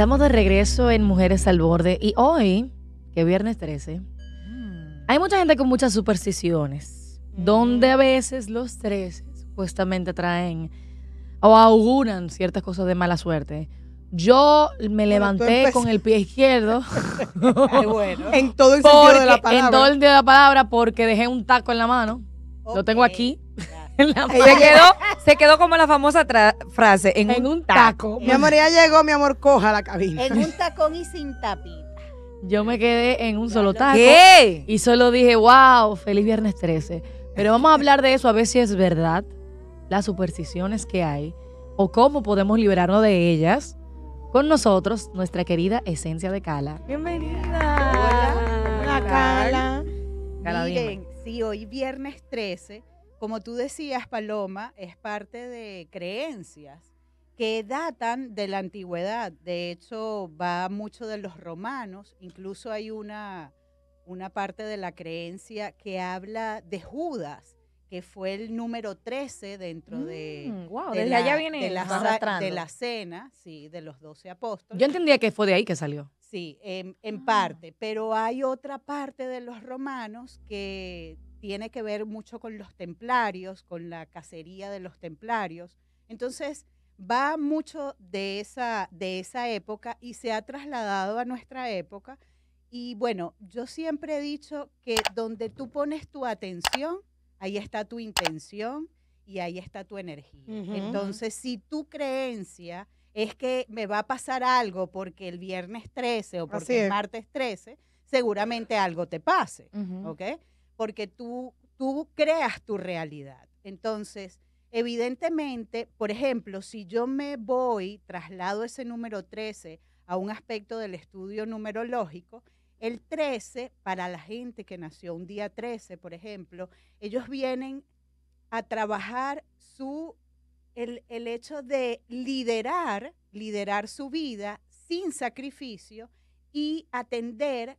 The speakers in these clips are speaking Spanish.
Estamos de regreso en Mujeres al Borde y hoy, que viernes 13, mm. hay mucha gente con muchas supersticiones, mm. donde a veces los 13 supuestamente traen o auguran ciertas cosas de mala suerte. Yo me levanté con el pie izquierdo. En todo el sentido de la palabra. porque dejé un taco en la mano. Lo tengo aquí. Se quedó, como la famosa frase, en, un, taco. Mi amor, ya llegó, mi amor, coja la cabina. En un tacón y sin tapita. Yo me quedé en un solo taco. ¿Qué? Y solo dije, wow, feliz viernes 13. Pero vamos a hablar de eso, a ver si es verdad, las supersticiones que hay o cómo podemos liberarnos de ellas. Con nosotros, nuestra querida Esencia de Cala. Bienvenida. Hola, Cala. Cala Miren, sí, hoy viernes 13 como tú decías, Paloma, es parte de creencias que datan de la antigüedad. De hecho, va mucho de los romanos. Incluso hay una, una parte de la creencia que habla de Judas, que fue el número 13 dentro de, mm, allá viene la, cena, sí, de los 12 apóstoles. Yo entendía que fue de ahí que salió. Sí, en, ah. parte, pero hay otra parte de los romanos que tiene que ver mucho con los templarios, con la cacería de los templarios. Entonces, va mucho de esa, de esa época y se ha trasladado a nuestra época. Y bueno, yo siempre he dicho que donde tú pones tu atención, ahí está tu intención y ahí está tu energía. Entonces, si tu creencia es que me va a pasar algo porque el viernes 13 o porque el martes 13, seguramente algo te pase, ¿ok? porque tú, tú creas tu realidad. Entonces, evidentemente, por ejemplo, si yo me voy, traslado ese número 13 a un aspecto del estudio numerológico, el 13, para la gente que nació un día 13, por ejemplo, ellos vienen a trabajar su, el, el hecho de liderar, liderar su vida sin sacrificio y atender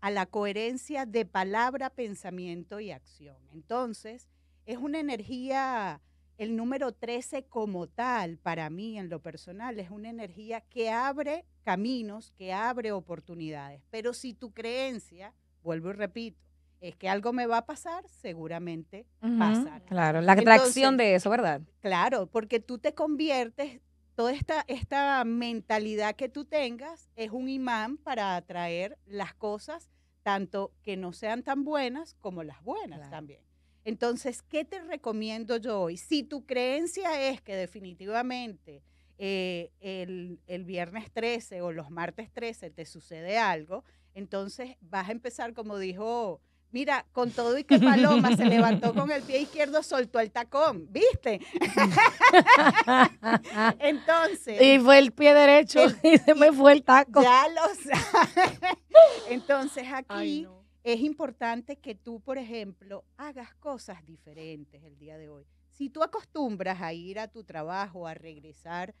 a, la coherencia de palabra, pensamiento y acción. Entonces, es una energía, el número 13 como tal, para mí en lo personal, es una energía que abre caminos, que abre oportunidades. Pero si tu creencia, vuelvo y repito, es que algo me va a pasar, seguramente pasa. Claro, la atracción de eso, ¿verdad? Claro, porque tú te conviertes toda esta, esta mentalidad que tú tengas es un imán para atraer las cosas, tanto que no sean tan buenas como las buenas también. Entonces, ¿qué te recomiendo yo hoy? Si tu creencia es que definitivamente eh, el, el, viernes 13 o los martes 13 te sucede algo, entonces vas a empezar, como dijo Mira, con todo y que Paloma se levantó con el pie izquierdo, soltó el tacón, ¿viste? Entonces. Y fue el pie derecho y, se me fue el taco. Ya lo Entonces aquí es importante que tú, por ejemplo, hagas cosas diferentes el día de hoy. Si tú acostumbras a ir a tu trabajo, a regresar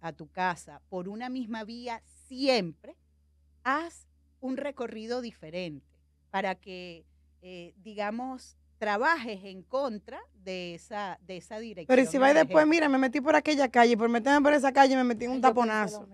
a tu casa por una misma vía siempre, haz un recorrido diferente para que, eh, digamos, trabajes en contra de esa, de esa dirección. Pero si va después, mira, me metí por aquella calle, por meterme por esa calle me metí en un taponazo.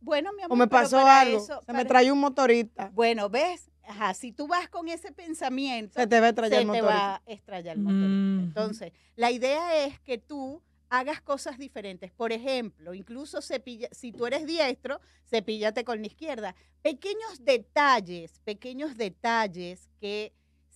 Bueno, mi amor, me pasó algo, se me trayó un motorista. Bueno, ¿ves? así si tú vas con ese pensamiento, se te va a estrellar el motorista. Va a el mm. Entonces, la idea es que tú hagas cosas diferentes. Por ejemplo, incluso cepilla, si tú eres diestro, cepíllate con la izquierda. Pequeños detalles, pequeños detalles que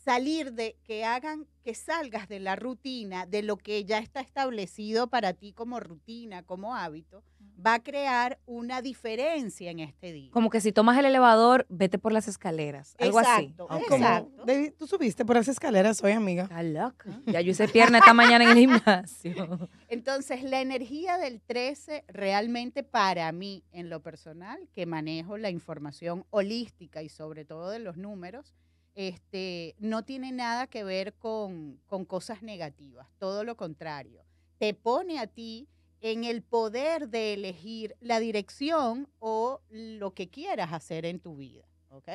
salir de que hagan que salgas de la rutina, de lo que ya está establecido para ti como rutina, como hábito, va a crear una diferencia en este día. Como que si tomas el elevador, vete por las escaleras, algo así. Exacto, Exacto. tú subiste por las escaleras hoy, amiga. Está loca. Ah. Ya yo hice pierna esta mañana en el gimnasio. Entonces, la energía del 13 realmente para mí en lo personal, que manejo la información holística y sobre todo de los números, este, no tiene nada que ver con, con cosas negativas, todo lo contrario. Te pone a ti en el poder de elegir la dirección o lo que quieras hacer en tu vida, ¿ok?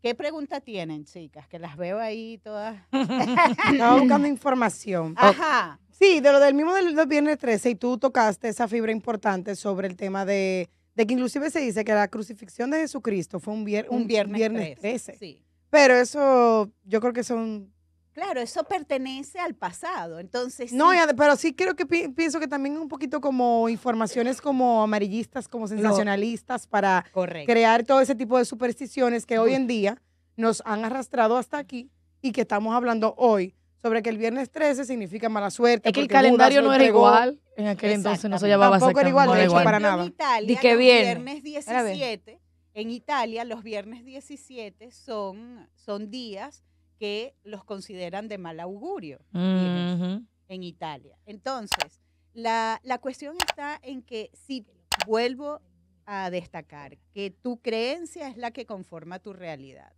¿Qué pregunta tienen, chicas? Que las veo ahí todas. Estaba buscando información. Ajá. Sí, de lo del mismo del, viernes 13, y tú tocaste esa fibra importante sobre el tema de, que inclusive se dice que la crucifixión de Jesucristo fue un, un, viernes, 13. Sí. Pero eso, yo creo que son... Claro, eso pertenece al pasado, entonces... No, pero sí creo que pienso que también un poquito como informaciones como amarillistas, como sensacionalistas, para crear todo ese tipo de supersticiones que hoy en día nos han arrastrado hasta aquí y que estamos hablando hoy sobre que el viernes 13 significa mala suerte. Es que el calendario no era igual. En aquel entonces no se llamaba Tampoco era igual, de para nada. En Italia, que viernes 17 en Italia los viernes 17 son, son días que los consideran de mal augurio en Italia. Entonces, la, cuestión está en que si vuelvo a destacar que tu creencia es la que conforma tu realidad.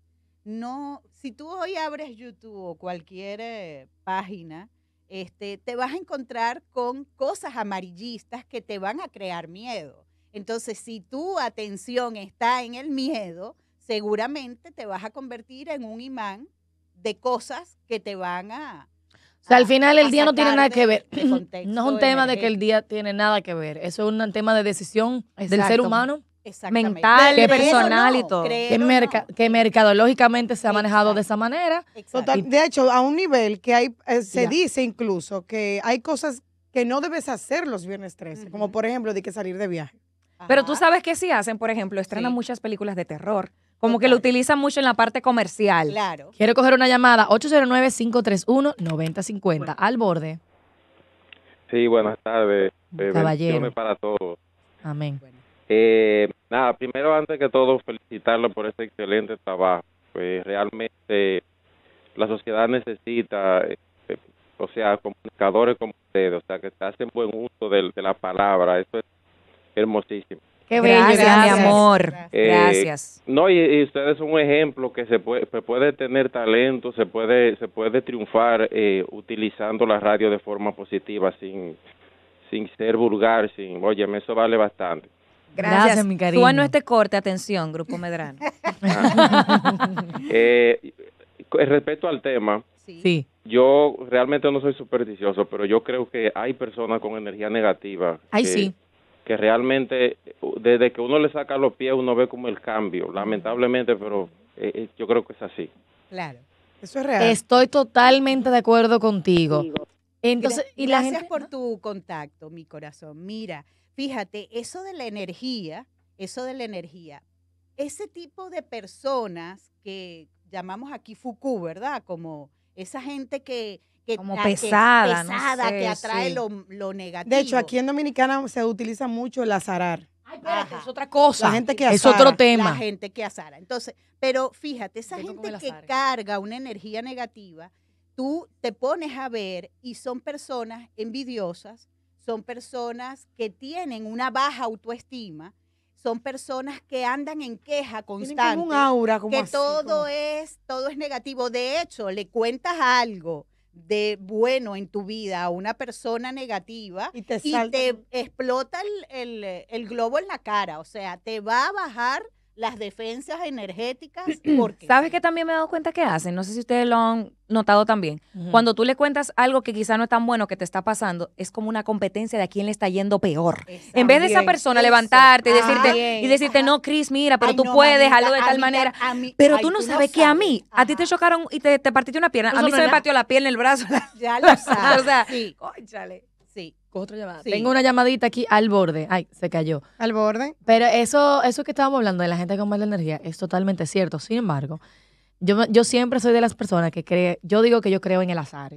No, si tú hoy abres YouTube o cualquier eh, página, este, te vas a encontrar con cosas amarillistas que te van a crear miedo. Entonces, si tu atención está en el miedo, seguramente te vas a convertir en un imán de cosas que te van a... O sea, al final el día no tiene nada que ver. no es un tema de que el día tiene nada que ver. Eso es un tema de decisión del ser humano mental, personal y todo. Que, mercadológicamente se ha manejado de esa manera. de hecho, a un nivel que hay, eh, se dice incluso que hay cosas que no debes hacer los viernes 13, como por ejemplo de que salir de viaje. Pero tú sabes que sí hacen, por ejemplo, estrenan muchas películas de terror. Como que lo utilizan mucho en la parte comercial. Claro. Quiero coger una llamada 809-531-9050. Al borde. Sí, buenas tardes. Eh, caballero. para todos. Amén. Eh, nada, primero, antes que todo, felicitarlo por este excelente trabajo. Pues realmente la sociedad necesita, o sea, comunicadores como ustedes, o sea, que hacen buen uso de, de la palabra. Eso es hermosísimo. Qué gracias, mi amor. gracias. No, y, ustedes usted es un ejemplo que se puede, puede tener talento, se puede, se puede triunfar eh, utilizando la radio de forma positiva, sin, sin ser vulgar, sin, oye, eso vale bastante. Gracias, mi cariño. Tú no este corte, atención, Grupo Medrano. Ah. Eh, eh, respecto al tema, sí. yo realmente no soy supersticioso, pero yo creo que hay personas con energía negativa. Ay, sí que realmente desde que uno le saca los pies uno ve como el cambio, lamentablemente, pero eh, eh, yo creo que es así. Claro, eso es real. Estoy totalmente de acuerdo contigo. Entonces, gracias, y por tu contacto, mi corazón. Mira, fíjate, eso de la energía, eso de la energía, ese tipo de personas que llamamos aquí Fuku, ¿verdad? Como esa gente que como pesada, que, pesada, que atrae lo, negativo. De hecho, aquí en Dominicana se utiliza mucho el azarar. Ay, espérate, es otra cosa. gente que Es otro tema. La gente que azara. Entonces, pero fíjate, esa gente que carga una energía negativa, tú te pones a ver y son personas envidiosas, son personas que tienen una baja autoestima, son personas que andan en queja constante. un aura, como que todo es, todo es negativo. De hecho, le cuentas algo de bueno en tu vida a una persona negativa y te, explota el, eh, el globo en la cara, o sea, te va a bajar las defensas energéticas. Porque... ¿Sabes qué también me he dado cuenta que hacen? No sé si ustedes lo han notado también. Cuando tú le cuentas algo que quizá no es tan bueno que te está pasando, es como una competencia de a quién le está yendo peor. En vez de esa persona levantarte y ah, decirte, y decirte no, Chris, mira, pero tú puedes, algo de tal manera. pero tú no, sabes, que a mí, a ti te chocaron y te, te partiste una pierna. a mí se me partió la piel en el brazo. ya lo sabes. o sea, sí otra llamada. Tengo una llamadita aquí al borde. Ay, se cayó. Al borde. Pero eso, eso que estábamos hablando de la gente con mala energía es totalmente cierto. Sin embargo, yo, yo siempre soy de las personas que cree, yo digo que yo creo en el azar.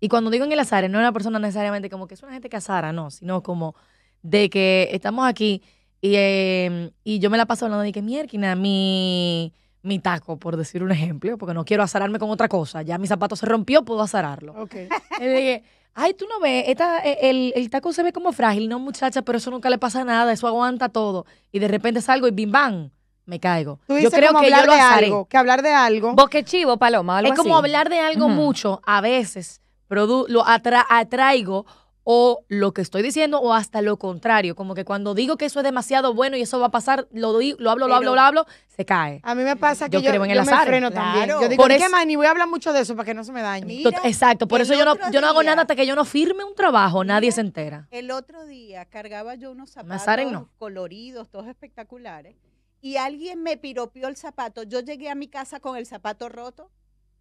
Y cuando digo en el azar, no es una persona necesariamente como que es una gente que azara, no, sino como de que estamos aquí y, em, yo me la paso hablando de que mierda, mi, mi taco, por decir un ejemplo, porque no quiero azararme con otra cosa. Ya mi zapato se rompió, puedo azararlo. Ok. Y Ay, tú no ves, esta, e, el, el, taco se ve como frágil, no muchacha, pero eso nunca le pasa nada, eso aguanta todo. Y de repente salgo y bim bam, me caigo. yo creo que hablar de algo, que hablar de algo. Bosque chivo, paloma, Es como hablar de algo mucho, a veces lo atraigo o lo que estoy diciendo o hasta lo contrario, como que cuando digo que eso es demasiado bueno y eso va a pasar, lo, doy, lo hablo, lo hablo, lo hablo, se cae. A mí me pasa que yo, en el me freno también. por ni voy a hablar mucho de eso para que no se me dañe. Exacto, por eso yo no, yo no hago nada hasta que yo no firme un trabajo, nadie se entera. El otro día cargaba yo unos zapatos coloridos, todos espectaculares, y alguien me piropió el zapato. Yo llegué a mi casa con el zapato roto.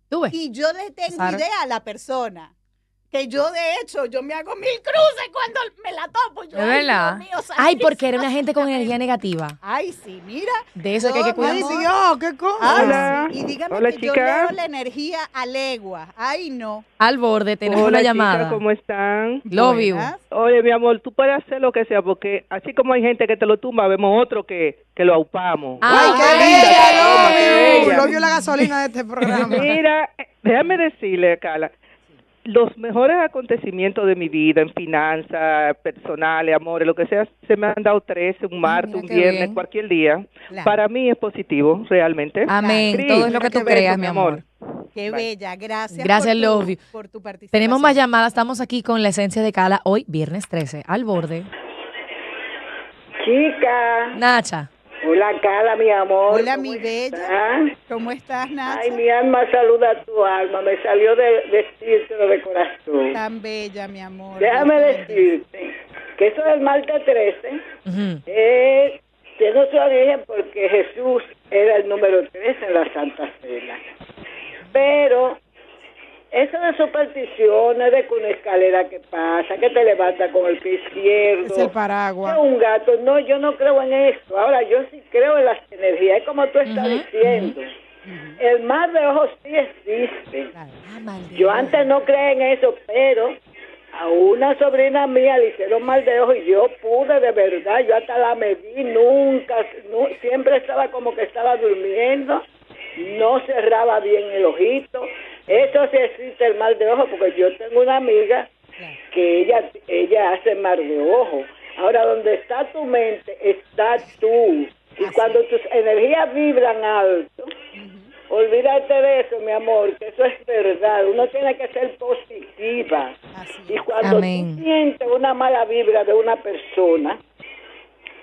¿Tú ves? Y yo le tengo idea a la persona que yo de hecho, yo me hago mil cruces cuando me la topo. Yo, Ay, mío, ay, porque era una gente con energía negativa. Ay, sí, mira. De eso que hay que cuidar. Ay, sí, oh, qué cosa. Hola. Y dígame Hola, que chica. yo leo la energía a legua. Ay, no. Al borde, tenemos una llamada. Hola, ¿cómo están? Lo you. Oye, mi amor, tú puedes hacer lo que sea, porque así como hay gente que te lo tumba, vemos otro que, que lo aupamos. Ah, ¡Ay, qué linda! Lo vio la gasolina de este programa. mira, eh, déjame decirle, Carla los mejores acontecimientos de mi vida en finanzas, personales, amores, lo que sea, se me han dado 13, un martes, un viernes, cualquier día. Para mí es positivo, realmente. Amén. Todo es lo que tú creas, mi amor. Qué bella, gracias. Gracias, por Por tu participación. Tenemos más llamadas, estamos aquí con la esencia de Cala hoy, viernes 13, al borde. Chica. Nacha. Hola, Carla, mi amor. Hola, mi bella. ¿Cómo estás, Nacha? Ay, mi alma saluda a tu alma. Me salió de decirte lo de corazón. Tan bella, mi amor. Déjame decirte que esto del malta 13 eh, que no eh, tiene su origen porque Jesús era el número 13 en la Santa Cena. Pero eso de supersticiones, de que una escalera que pasa, que te levanta con el pie izquierdo. Es el paraguas. un gato. No, yo no creo en esto. Ahora, yo sí creo en las energías. como tú estás diciendo. El mal de ojos sí existe. Yo antes no creía en eso, pero a una sobrina mía le hicieron mal de ojos y yo pude de verdad, yo hasta la medí, nunca, siempre estaba como que estaba durmiendo, no cerraba bien el ojito, eso sí existe el mal de ojo, porque yo tengo una amiga que ella, ella hace mal de ojo. Ahora, donde está tu mente, está tú. Y cuando tus energías vibran alto, olvídate de eso, mi amor, que eso es verdad. Uno tiene que ser positiva. Y cuando sientes una mala vibra de una persona,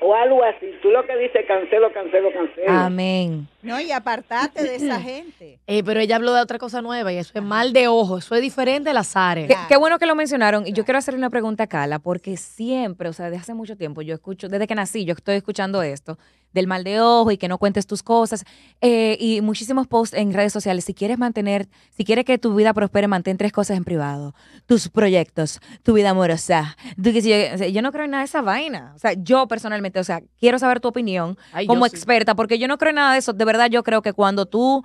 o algo así. Tú lo que dices, cancelo, cancelo, cancelo. Amén. No, y apartate de esa gente. Eh, pero ella habló de otra cosa nueva y eso es mal de ojo, eso es diferente al azar. Qué, qué, ah. bueno que lo mencionaron. Y yo quiero hacerle una pregunta a Kala, porque siempre, o sea, desde hace mucho tiempo, yo escucho, desde que nací, yo estoy escuchando esto del mal de ojo y que no cuentes tus cosas. Eh, y muchísimos posts en redes sociales. Si quieres mantener, si quieres que tu vida prospere, mantén tres cosas en privado. Tus proyectos, tu vida amorosa. yo, no creo en nada de esa vaina. O sea, yo personalmente, o sea, quiero saber tu opinión como experta, porque yo no creo en nada de eso. De verdad, yo creo que cuando tú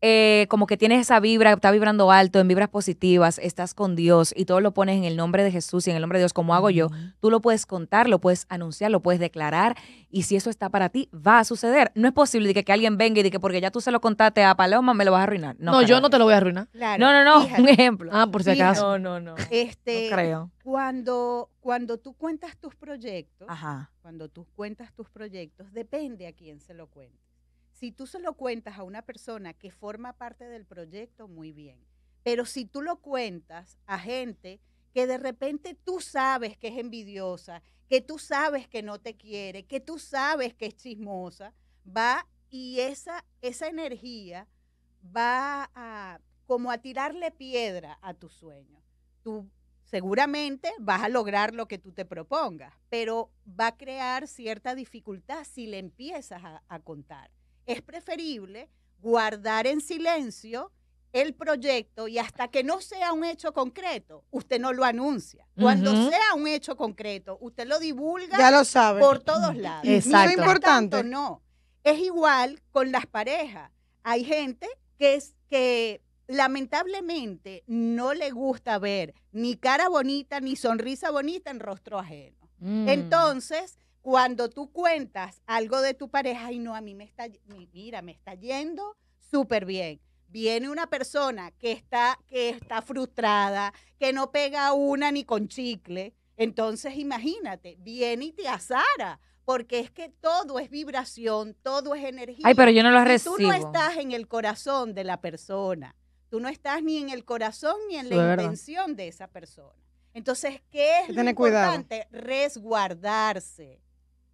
eh, como que tienes esa vibra, está vibrando alto, en vibras positivas, estás con Dios y todo lo pones en el nombre de Jesús y en el nombre de Dios, como hago yo, tú lo puedes contar, lo puedes anunciar, lo puedes declarar y si eso está para ti, va a suceder. No es posible de que, alguien venga y de que porque ya tú se lo contaste a Paloma, me lo vas a arruinar. No, yo no te lo voy a arruinar. no, no, no, un ejemplo. Ah, por si acaso. no, no, no. Este, creo. Cuando, cuando tú cuentas tus proyectos, Ajá. cuando tú cuentas tus proyectos, depende a quién se lo cuentes. Si tú se lo cuentas a una persona que forma parte del proyecto, muy bien. Pero si tú lo cuentas a gente que de repente tú sabes que es envidiosa, que tú sabes que no te quiere, que tú sabes que es chismosa, va y esa, esa energía va a como a tirarle piedra a tu sueño. Tú seguramente vas a lograr lo que tú te propongas, pero va a crear cierta dificultad si le empiezas a contar es preferible guardar en silencio el proyecto y hasta que no sea un hecho concreto, usted no lo anuncia. Cuando sea un hecho concreto, usted lo divulga ya lo sabe. por todos lados. es Es importante. no. Es igual con las parejas. Hay gente que que lamentablemente no le gusta ver ni cara bonita ni sonrisa bonita en rostro ajeno. Mm. Entonces, cuando tú cuentas algo de tu pareja, y no, a mí me está, mira, me está yendo súper bien. Viene una persona que está, que está frustrada, que no pega una ni con chicle. Entonces imagínate, viene y te azara porque es que todo es vibración, todo es energía. Ay, pero yo no lo recibo. Tú no estás en el corazón de la persona. Tú no estás ni en el corazón ni en la intención de esa persona. Entonces, ¿qué es lo importante? Resguardarse.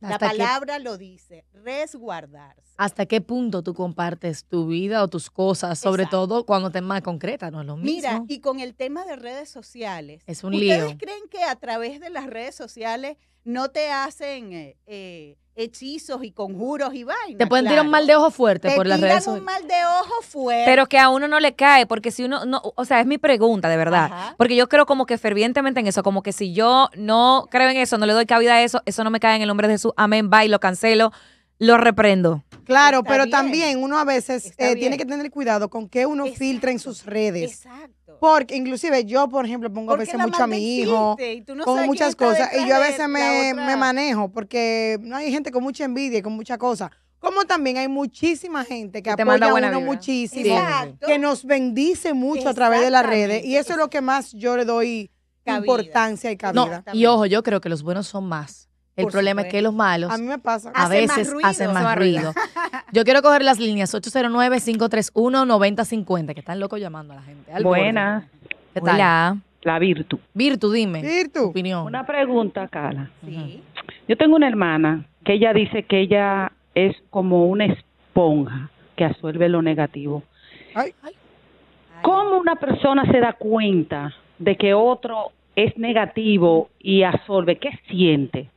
La palabra lo dice, resguardarse. ¿Hasta qué punto tú compartes tu vida o tus cosas, sobre todo cuando te más concreta, no es lo mismo? Mira, y con el tema de redes sociales. Es un lío. ¿Ustedes creen que a través de las redes sociales no te hacen eh, eh, hechizos y conjuros y vainas. Te pueden tirar un mal de ojo fuerte por las redes sociales. un mal de ojo fuerte. Pero que a uno no le cae, porque si uno, no, o sea, es mi pregunta, de verdad. Porque yo creo como que fervientemente en eso, como que si yo no creo en eso, no le doy cabida a eso, eso no me cae en el nombre de Jesús, amén, bye, lo cancelo, lo reprendo. Claro, pero también uno a veces eh, tiene que tener cuidado con que uno filtre filtra en sus redes. Exacto. Porque inclusive yo, por ejemplo, pongo a veces mucho a mi hijo con muchas cosas y yo a veces me, manejo porque no hay gente con mucha envidia y con muchas cosas. Como también hay muchísima gente que, apoya a muchísimo, que nos bendice mucho a través de las redes y eso es lo que más yo le doy importancia y cabida. y ojo, yo creo que los buenos son más. El problema es que los malos a, veces hacen más ruido. Yo quiero coger las líneas 809-531-9050, que están locos llamando a la gente. Buena, ¿Qué tal? La Virtu. Virtu, dime. Virtu. Opinión. Una pregunta, Carla. Sí. Yo tengo una hermana que ella dice que ella es como una esponja que absorbe lo negativo. Ay. Ay. ¿Cómo una persona se da cuenta de que otro es negativo y absorbe? ¿Qué siente?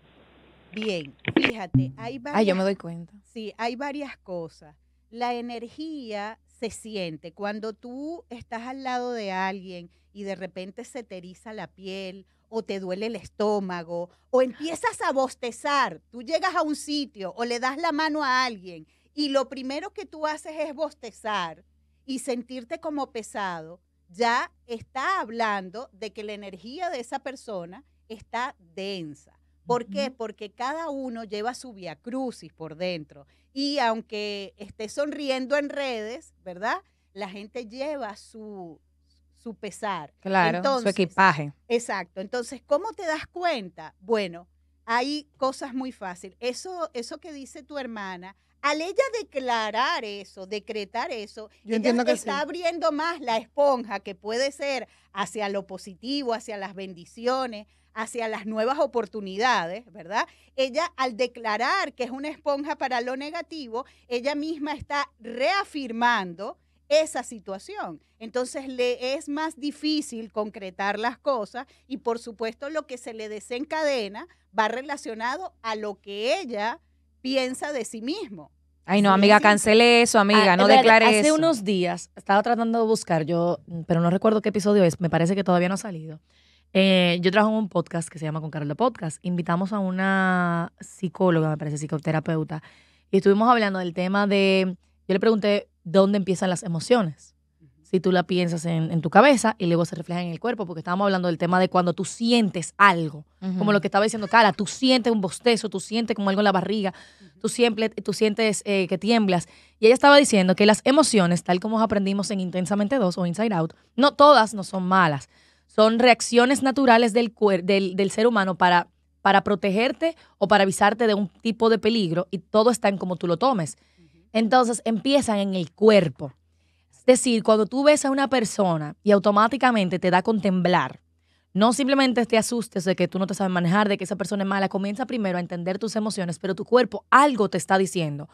Bien, fíjate, hay ah, varias, ah, yo me doy cuenta. Sí, hay varias cosas. La energía se siente cuando tú estás al lado de alguien y de repente se te eriza la piel o te duele el estómago o empiezas a bostezar. Tú llegas a un sitio o le das la mano a alguien y lo primero que tú haces es bostezar y sentirte como pesado, ya está hablando de que la energía de esa persona está densa. ¿Por qué? Porque cada uno lleva su via crucis por dentro. Y aunque esté sonriendo en redes, ¿verdad? La gente lleva su, su pesar. Claro, su equipaje. Exacto. Entonces, ¿cómo te das cuenta? Bueno, hay cosas muy fáciles. Eso, eso que dice tu hermana, al ella declarar eso, decretar eso, Yo que está abriendo más la esponja que puede ser hacia lo positivo, hacia las bendiciones, hacia las nuevas oportunidades, ¿verdad? Ella al declarar que es una esponja para lo negativo, ella misma está reafirmando esa situación. Entonces le es más difícil concretar las cosas y por supuesto lo que se le desencadena va relacionado a lo que ella piensa de sí mismo. Ay, no, amiga, cancele eso, amiga, ah, no declare eso. Hace unos días estaba tratando de buscar yo, pero no recuerdo qué episodio es, me parece que todavía no ha salido. Eh, yo trabajo en un podcast que se llama Con Carol de Podcast. Invitamos a una psicóloga, me parece, psicoterapeuta, y estuvimos hablando del tema de, yo le pregunté dónde empiezan las emociones. Si tú la piensas en, tu cabeza y luego se refleja en el cuerpo, porque estábamos hablando del tema de cuando tú sientes algo, como lo que estaba diciendo Cara, tú sientes un bostezo, tú sientes como algo en la barriga, tú, siempre, tú sientes eh, que tiemblas. Y ella estaba diciendo que las emociones, tal como aprendimos en Intensamente 2 o Inside Out, no todas no son malas son reacciones naturales del, del ser humano para, para, protegerte o para avisarte de un tipo de peligro y todo está en cómo tú lo tomes. Entonces empiezan en el cuerpo. Es decir, cuando tú ves a una persona y automáticamente te da con temblar, no simplemente te asustes de que tú no te sabes manejar, de que esa persona es mala, comienza primero a entender tus emociones, pero tu cuerpo algo te está diciendo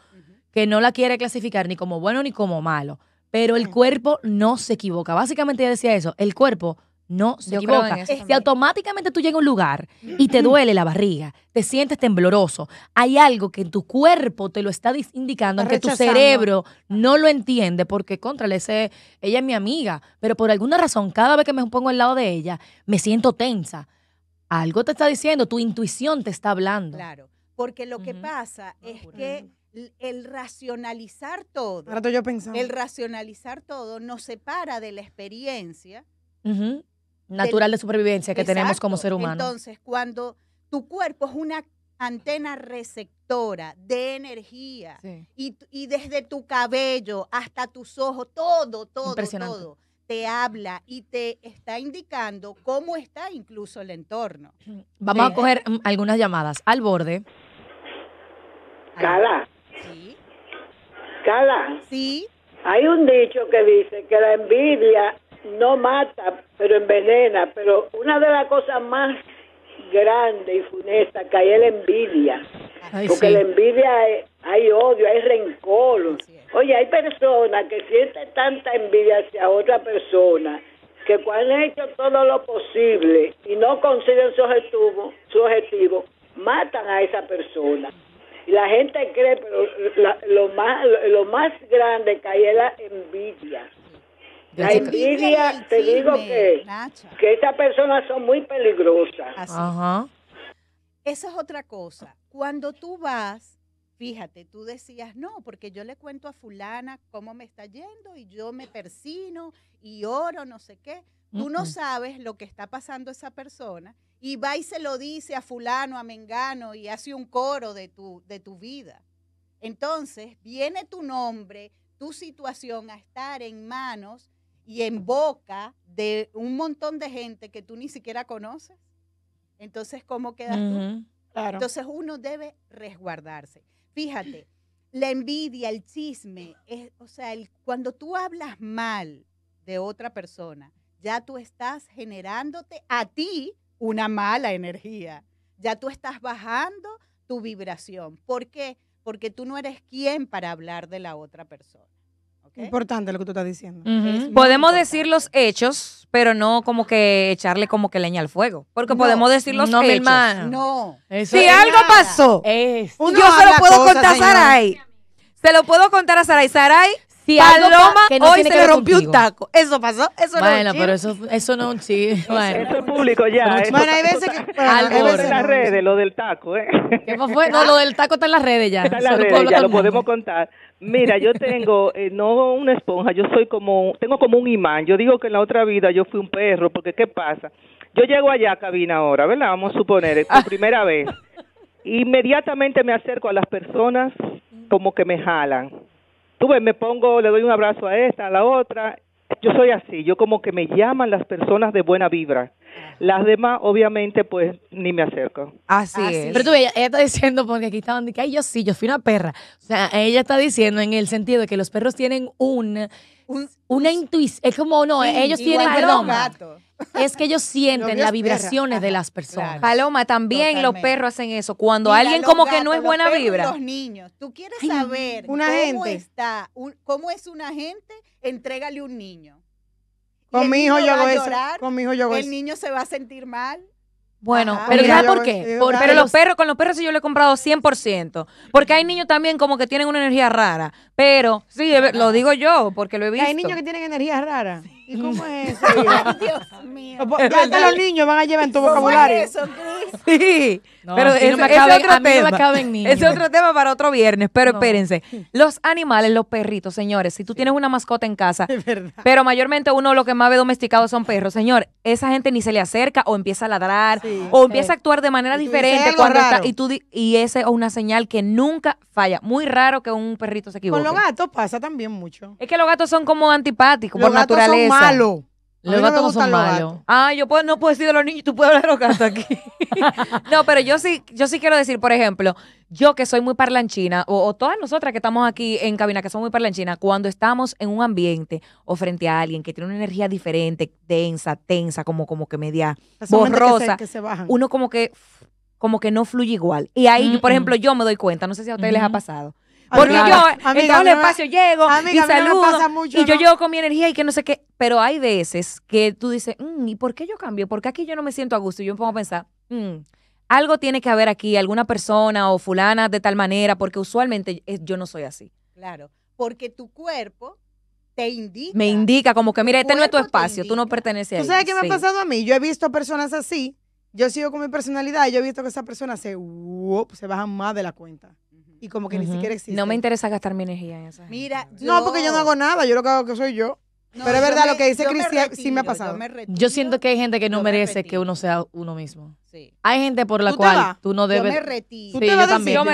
que no la quiere clasificar ni como bueno ni como malo, pero el cuerpo no se equivoca. Básicamente ya decía eso, el cuerpo no se equivoca. si automáticamente tú llegas a un lugar y te duele la barriga, te sientes tembloroso, hay algo que en tu cuerpo te lo está indicando, aunque tu cerebro no lo entiende, porque contra ella es mi amiga, pero por alguna razón, cada vez que me pongo al lado de ella, me siento tensa. Algo te está diciendo, tu intuición te está hablando. Claro, porque lo que pasa es que el racionalizar todo, el racionalizar todo nos separa de la experiencia natural de supervivencia que tenemos como ser humano. Entonces, cuando tu cuerpo es una antena receptora de energía y, y, desde tu cabello hasta tus ojos, todo, todo, todo te habla y te está indicando cómo está incluso el entorno. Vamos a coger mm, algunas llamadas al borde. Cala. Sí. Cala. Sí. Hay un dicho que dice que la envidia no mata, pero envenena. Pero una de las cosas más grandes y funestas cae hay la envidia. Porque la envidia hay odio, hay rencor. Oye, hay personas que sienten tanta envidia hacia otra persona que cuando han hecho todo lo posible y no consiguen su objetivo, su objetivo matan a esa persona. Y la gente cree, pero lo, más, lo, más grande cae hay es la envidia. La envidia, te digo que, que estas personas son muy peligrosas. Esa es otra cosa. Cuando tú vas, fíjate, tú decías, no, porque yo le cuento a fulana cómo me está yendo y yo me persino y oro, no sé qué. Tú no sabes lo que está pasando esa persona y va y se lo dice a fulano, a mengano y hace un coro de tu, de tu vida. Entonces viene tu nombre, tu situación a estar en manos y en boca de un montón de gente que tú ni siquiera conoces. Entonces, ¿cómo quedas tú? Entonces, uno debe resguardarse. Fíjate, la envidia, el chisme, es, o sea, el, cuando tú hablas mal de otra persona, ya tú estás generándote a ti una mala energía. Ya tú estás bajando tu vibración. ¿Por qué? Porque tú no eres quien para hablar de la otra persona. Importante lo que tú estás diciendo. podemos decir los hechos, pero no como que echarle como que leña al fuego. Porque podemos decir los no, hechos. No, Si algo pasó, yo se lo puedo contar a Saray. Se lo puedo contar a Saray. Saray si Paloma que hoy se le rompió un taco. Eso pasó. Eso bueno, no es pero eso, eso no es un chiste. Bueno. Eso es público ya. bueno, hay veces que. en las redes, lo del taco. ¿eh? fue? No, lo del taco está en las redes ya. Está en las redes, ya lo podemos contar. Mira, yo tengo, eh, no una esponja, yo soy como, tengo como un imán. Yo digo que en la otra vida yo fui un perro, porque ¿qué pasa? Yo llego allá a cabina ahora, ¿verdad? Vamos a suponer, es ah. primera vez. Inmediatamente me acerco a las personas como que me jalan. Tú ves, me pongo, le doy un abrazo a esta, a la otra. Yo soy así, yo como que me llaman las personas de buena vibra. Las demás, obviamente, pues ni me acerco. Así, es. Pero tú, ella, está diciendo, porque aquí estaban, que ay, yo sí, yo fui una perra. O sea, ella está diciendo en el sentido de que los perros tienen un, una intuición. Es como, no, ellos tienen, perdón. Es que ellos sienten las vibraciones de las personas. Paloma, también los perros hacen eso. Cuando alguien como que no es buena vibra. Los niños, tú quieres saber cómo está, un, cómo es una gente, entrégale un niño. Con mi hijo yo Con mi hijo yo El niño se va a sentir mal. Bueno, pero por qué? pero los perros, con los perros sí yo lo he comprado 100%, porque hay niños también como que tienen una energía rara, pero sí, lo digo yo, porque lo he visto. Hay niños que tienen energía rara. ¿Y cómo mm. es eso? Dios mío. Ya pues, los niños van a llevar en tu vocabulario. eso, Sí, pero es otro tema. Es otro tema para otro viernes, pero espérense. Los animales, los perritos, señores, si tú tienes una mascota en casa, pero mayormente uno lo que más ve domesticado son perros, señor, esa gente ni se le acerca o empieza a ladrar o empieza a actuar de manera diferente y tú y ese es una señal que nunca falla. Muy raro que un perrito se equivoque. Con los gatos pasa también mucho. Es que los gatos son como antipáticos por naturaleza malo. Los son Ah, yo no puedo decir de los niños, tú puedes hablar de aquí. no, pero yo sí, yo sí quiero decir, por ejemplo, yo que soy muy parlanchina, o, o, todas nosotras que estamos aquí en cabina, que somos muy parlanchinas, cuando estamos en un ambiente o frente a alguien que tiene una energía diferente, densa, tensa, como, como que media borrosa, que se, uno como que, como que no fluye igual. Y ahí, mm, por mm. ejemplo, yo me doy cuenta, no sé si a ustedes les ha pasado porque yo en todo espacio llego y saludo y yo llego con mi energía y que no sé qué. Pero hay veces que tú dices, mm, ¿y por qué yo cambio? Porque aquí yo no me siento a gusto. Y yo me pongo a pensar, mm, algo tiene que haber aquí, alguna persona o fulana de tal manera, porque usualmente yo no soy así. Claro, porque tu cuerpo te indica. Me indica, como que, mira, este no es tu espacio, tú no perteneces a ¿Tú sabes qué me ha pasado a mí? Yo he visto personas así, yo sigo con mi personalidad y yo he visto que esas personas se, se bajan más de la cuenta y como que ni siquiera existe. No me interesa gastar mi energía en eso. Mira, No, porque yo no hago nada, yo lo que hago que soy yo. pero es verdad, lo que dice Cristian, sí me ha pasado. Yo, siento que hay gente que no merece que uno sea uno mismo. Sí. Hay gente por la cual tú no debes. Ah, yo me retiro. yo también. Yo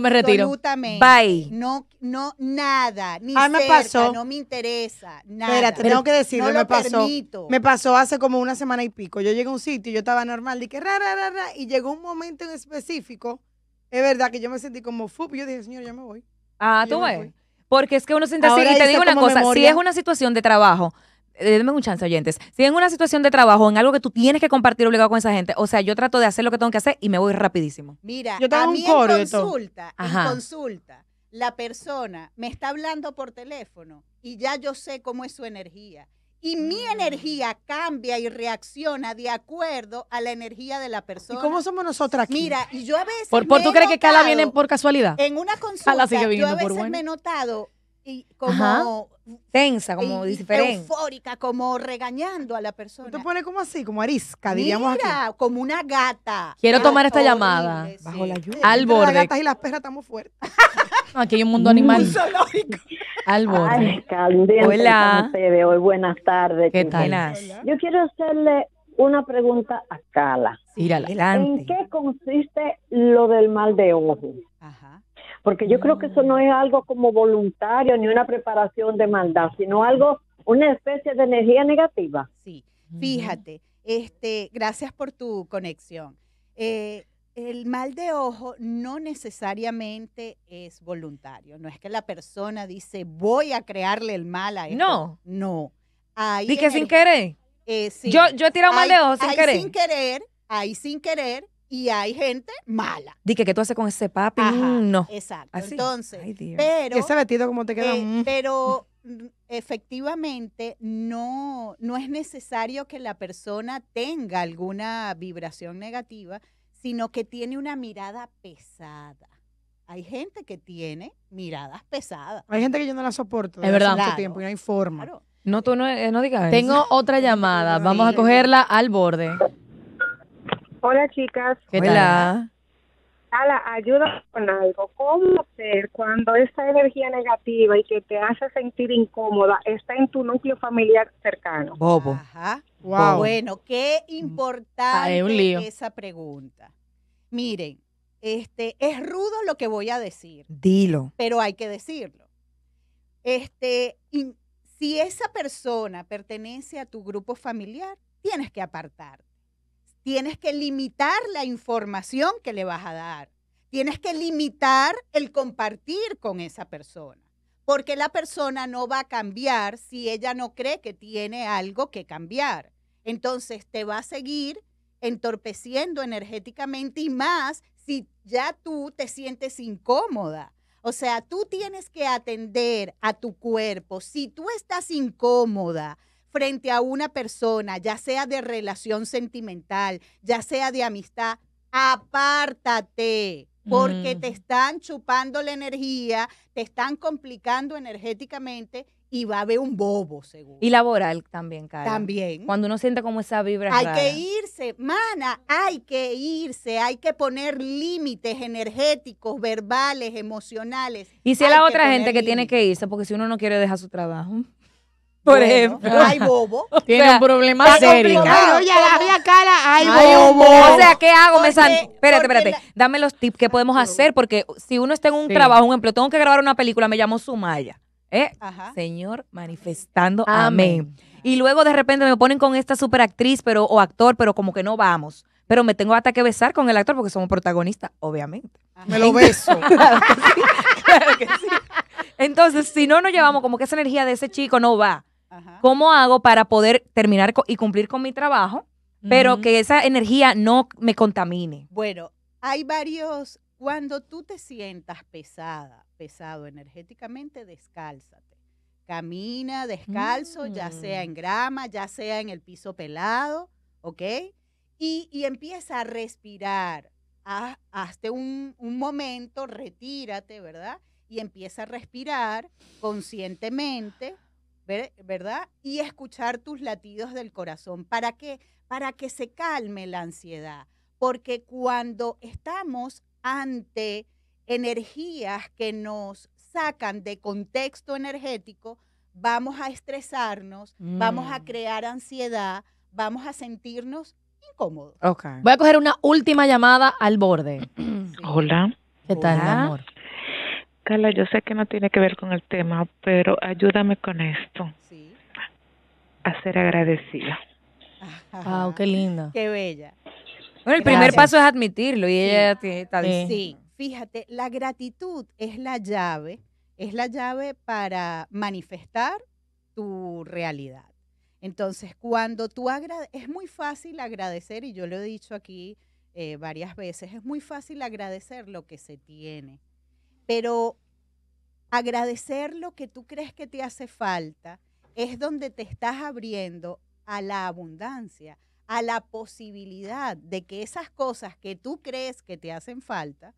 me retiro. Yo me Bye. No, no, nada. Ni ah, me pasó. no me interesa. Nada. Espérate, tengo que decirlo, me pasó. Me pasó hace como una semana y pico. Yo llegué a un sitio, y yo estaba normal, dije, ra, ra, ra, ra, y llegó un momento en específico es verdad que yo me sentí como fup. Yo dije, señor, ya me voy. Ah, tú ves. Porque es que uno siente así. Y te digo una cosa: si es una situación de trabajo, eh, denme un chance, oyentes. Si es una situación de trabajo, en algo que tú tienes que compartir obligado con esa gente, o sea, yo trato de hacer lo que tengo que hacer y me voy rapidísimo. Mira, yo a mí consulta, en consulta, la persona me está hablando por teléfono y ya yo sé cómo es su energía y mi mm. energía cambia y reacciona de acuerdo a la energía de la persona. ¿Y cómo somos nosotras aquí? Mira, y yo a veces. ¿Por, por tú crees que Cala viene por casualidad? En una consulta, yo a veces me he notado y como. Tensa, como y, diferente. Eufórica, como regañando a la persona. Tú te pones como así, como arisca, diríamos como una gata. Quiero tomar esta llamada. Bajo la lluvia. Al borde. Las gatas y las perras estamos fuertes. Aquí hay un mundo animal. Albor. Ay, Hola. hoy. Buenas tardes. ¿Qué tal? Yo quiero hacerle una pregunta a Cala. Sí, ¿En qué consiste lo del mal de ojo? Ajá. Porque yo creo que eso no es algo como voluntario ni una preparación de maldad, sino algo, una especie de energía negativa. Sí, fíjate, este, gracias por tu conexión. Eh, el mal de ojo no necesariamente es voluntario. No es que la persona dice, voy a crearle el mal a él. No. No. y que sin querer. Eh, yo, yo he tirado mal de ojo sin hay querer. Sin querer, hay sin querer y hay gente mala. Dije, ¿qué tú haces con ese papi? Mm, no. Exacto. Entonces, pero. Ese vestido como te queda. Eh, mm. Pero efectivamente no, no es necesario que la persona tenga alguna vibración negativa sino que tiene una mirada pesada. Hay gente que tiene miradas pesadas. Hay gente que yo no la soporto. Es verdad. Mucho tiempo y no hay forma. No, tú no, eh, no digas. Tengo otra llamada. Vamos a cogerla al borde. Hola, chicas. ¿Qué Hola. Ala, ayuda con algo. ¿Cómo hacer cuando esa energía negativa y que te hace sentir incómoda está en tu núcleo familiar cercano? Bobo. Ajá. Wow. Bueno, qué mm. ah, importante esa pregunta. Miren, este es rudo lo que voy a decir. Dilo. Pero hay que decirlo. Este, si esa persona pertenece a tu grupo familiar, tienes que apartarte Tienes que limitar la información que le vas a dar. Tienes que limitar el compartir con esa persona, porque la persona no va a cambiar si ella no cree que tiene algo que cambiar. Entonces te va a seguir entorpeciendo energéticamente y más si ya tú te sientes incómoda. O sea, tú tienes que atender a tu cuerpo. Si tú estás incómoda, frente a una persona, ya sea de relación sentimental, ya sea de amistad, apártate porque te mm. están chupando la energía, te están complicando energéticamente y va a haber un bobo, seguro. Y laboral también, cara. También. Cuando uno siente como esa vibra. Hay que irse, mana, hay que irse, hay que poner límites energéticos, verbales, emocionales. Y si es la otra gente que tiene que irse, porque si uno no quiere dejar su trabajo. Por ejemplo. hay bobo. Tiene un problema serio. oye, la vía cara. hay bobo. O sea, ¿qué hago? Me san... Espérate, espérate. Dame los tips que podemos hacer, porque si uno está en un trabajo, un empleo, tengo que grabar una película, me llamo Sumaya. ¿Eh? Señor, manifestando. amén y luego de repente me ponen con esta superactriz pero, o actor, pero como que no vamos. Pero me tengo hasta que besar con el actor porque somos protagonistas, obviamente. Me lo beso. Entonces, si no nos llevamos como que esa energía de ese chico no va. ¿Cómo hago para poder terminar y cumplir con mi trabajo, pero que esa energía no me contamine? Bueno, hay varios. Cuando tú te sientas pesada, pesado energéticamente, descálzate. Camina descalzo, ya sea mm. en grama, ya sea en el piso pelado, ¿ok? Y, y empieza a respirar. hazte un, un momento, retírate, ¿verdad? Y empieza a respirar conscientemente ¿verdad? Y escuchar tus latidos del corazón. ¿Para qué? Para que se calme la ansiedad. Porque cuando estamos ante energías que nos sacan de contexto energético, vamos a estresarnos, vamos a mm. crear ansiedad, vamos a sentirnos incómodos. Voy a coger una última llamada al borde. Hola. ¿Qué tal, amor? Carla, yo sé que no tiene que ver con el tema, pero ayúdame con esto. A ser agradecida. qué lindo Qué bella. Bueno, el primer paso es admitirlo y ella está Sí, fíjate, la gratitud es la llave, es la llave para manifestar tu realidad. Entonces, cuando tú es muy fácil agradecer, y yo lo he dicho aquí eh, varias veces, es muy fácil agradecer lo que se tiene pero agradecer lo que tú crees que te hace falta es donde te estás abriendo a la abundancia, a la posibilidad de que esas cosas que tú crees que te hacen falta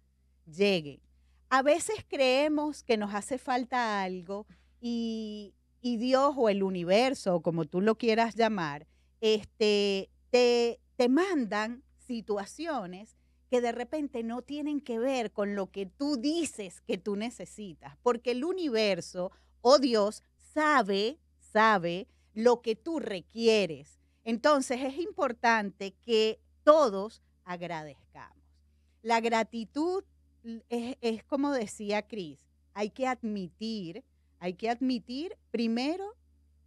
lleguen. A veces creemos que nos hace falta algo y, Dios o el universo, o como tú lo quieras llamar, este, te, te mandan situaciones que de repente no tienen que ver con lo que tú dices que tú necesitas, porque el universo o oh Dios sabe, sabe lo que tú requieres. Entonces es importante que todos agradezcamos. La gratitud es, como decía Cris, hay que admitir, hay que admitir primero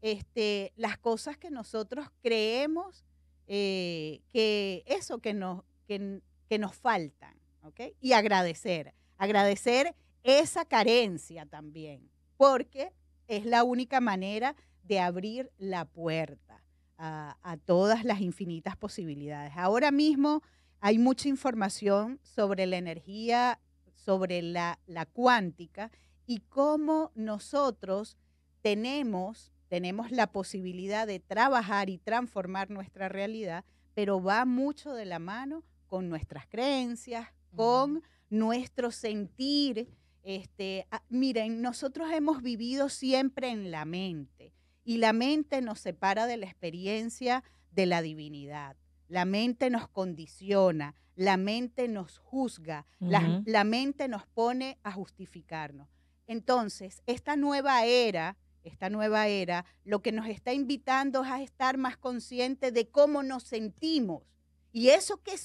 este, las cosas que nosotros creemos eh, que eso que nos, que nos faltan, ¿ok? Y agradecer, agradecer esa carencia también, porque es la única manera de abrir la puerta a, todas las infinitas posibilidades. Ahora mismo hay mucha información sobre la energía, sobre la, la cuántica y cómo nosotros tenemos, tenemos la posibilidad de trabajar y transformar nuestra realidad, pero va mucho de la mano con nuestras creencias, con nuestro sentir. Este, ah, miren, nosotros hemos vivido siempre en la mente y la mente nos separa de la experiencia de la divinidad. La mente nos condiciona, la mente nos juzga, la, la, mente nos pone a justificarnos. Entonces, esta nueva era, esta nueva era, lo que nos está invitando es a estar más conscientes de cómo nos sentimos y eso que,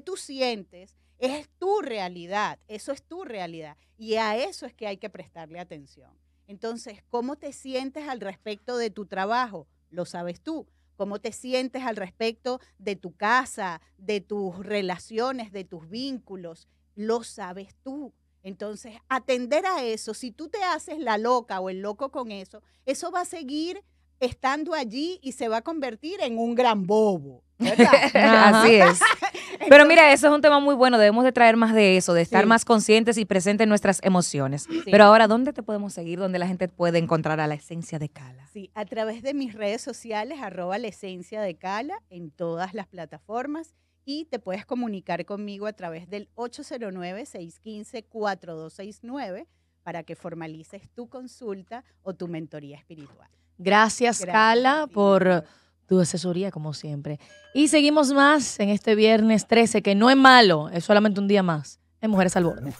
tú sientes es tu realidad, eso es tu realidad. Y a eso es que hay que prestarle atención. Entonces, ¿cómo te sientes al respecto de tu trabajo? Lo sabes tú. ¿Cómo te sientes al respecto de tu casa, de tus relaciones, de tus vínculos? Lo sabes tú. Entonces, atender a eso, si tú te haces la loca o el loco con eso, eso va a seguir estando allí y se va a convertir en un gran bobo. Así es. Pero mira, eso es un tema muy bueno. Debemos de traer más de eso, de estar más conscientes y presentes en nuestras emociones. Pero ahora, ¿dónde te podemos seguir? ¿Dónde la gente puede encontrar a la esencia de Kala? Sí, a través de mis redes sociales, arroba la esencia de Cala, en todas las plataformas. Y te puedes comunicar conmigo a través del 809-615-4269 para que formalices tu consulta o tu mentoría espiritual. Gracias, Kala por tu asesoría como siempre. Y seguimos más en este viernes 13, que no es malo, es solamente un día más. En Mujeres al Borde.